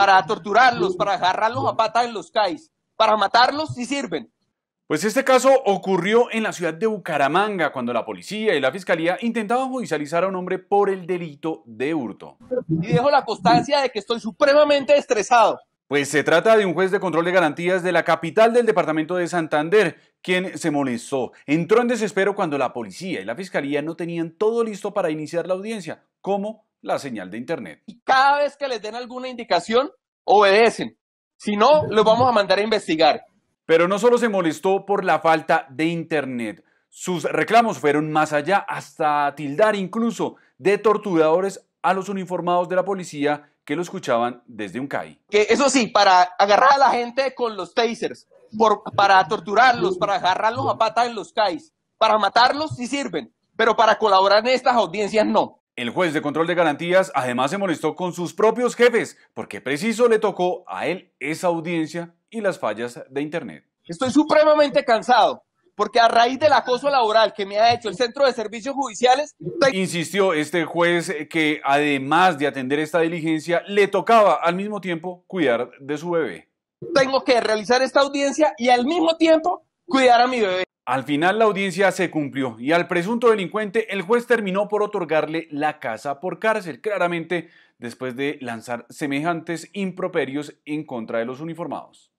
para torturarlos, para agarrarlos a patas en los CAIs, para matarlos si sirven. Pues este caso ocurrió en la ciudad de Bucaramanga, cuando la policía y la fiscalía intentaban judicializar a un hombre por el delito de hurto. Y dejo la constancia de que estoy supremamente estresado. Pues se trata de un juez de control de garantías de la capital del departamento de Santander, quien se molestó. Entró en desespero cuando la policía y la fiscalía no tenían todo listo para iniciar la audiencia, ¿Cómo? la señal de Internet. Y cada vez que les den alguna indicación, obedecen. Si no, los vamos a mandar a investigar. Pero no solo se molestó por la falta de Internet. Sus reclamos fueron más allá, hasta tildar incluso de torturadores a los uniformados de la policía que lo escuchaban desde un CAI. Que eso sí, para agarrar a la gente con los tasers, por, para torturarlos, para agarrarlos a patas en los CAIs, para matarlos sí sirven, pero para colaborar en estas audiencias no. El juez de control de garantías además se molestó con sus propios jefes, porque preciso le tocó a él esa audiencia y las fallas de Internet. Estoy supremamente cansado, porque a raíz del acoso laboral que me ha hecho el Centro de Servicios Judiciales... Insistió este juez que además de atender esta diligencia, le tocaba al mismo tiempo cuidar de su bebé. Tengo que realizar esta audiencia y al mismo tiempo cuidar a mi bebé. Al final la audiencia se cumplió y al presunto delincuente el juez terminó por otorgarle la casa por cárcel, claramente después de lanzar semejantes improperios en contra de los uniformados.